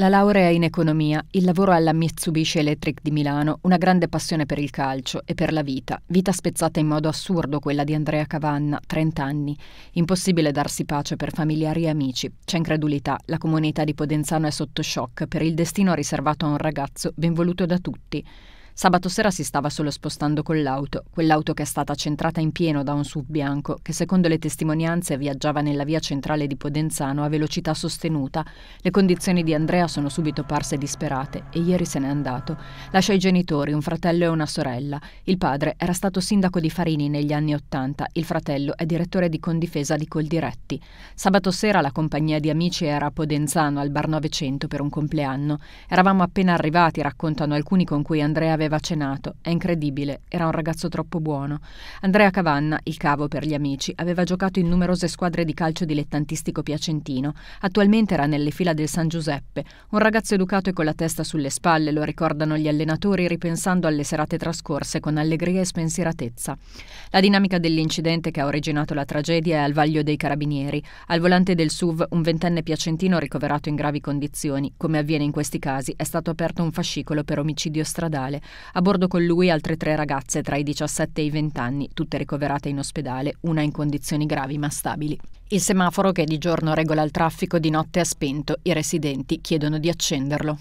La laurea in economia, il lavoro alla Mitsubishi Electric di Milano, una grande passione per il calcio e per la vita. Vita spezzata in modo assurdo quella di Andrea Cavanna, 30 anni. Impossibile darsi pace per familiari e amici. C'è incredulità, la comunità di Podenzano è sotto shock per il destino riservato a un ragazzo ben voluto da tutti. Sabato sera si stava solo spostando con l'auto, quell'auto che è stata centrata in pieno da un SUV bianco che secondo le testimonianze viaggiava nella via centrale di Podenzano a velocità sostenuta. Le condizioni di Andrea sono subito parse disperate e ieri se n'è andato. Lascia i genitori, un fratello e una sorella. Il padre era stato sindaco di Farini negli anni Ottanta, il fratello è direttore di Condifesa di Coldiretti. Sabato sera la compagnia di amici era a Podenzano al bar 900 per un compleanno. Eravamo appena arrivati, raccontano alcuni con cui Andrea aveva aveva cenato. È incredibile, era un ragazzo troppo buono. Andrea Cavanna, il cavo per gli amici, aveva giocato in numerose squadre di calcio dilettantistico piacentino. Attualmente era nelle fila del San Giuseppe. Un ragazzo educato e con la testa sulle spalle, lo ricordano gli allenatori ripensando alle serate trascorse con allegria e spensieratezza. La dinamica dell'incidente che ha originato la tragedia è al vaglio dei carabinieri. Al volante del SUV un ventenne piacentino ricoverato in gravi condizioni. Come avviene in questi casi, è stato aperto un fascicolo per omicidio stradale. A bordo con lui altre tre ragazze tra i 17 e i 20 anni, tutte ricoverate in ospedale, una in condizioni gravi ma stabili. Il semaforo che di giorno regola il traffico di notte è spento, i residenti chiedono di accenderlo.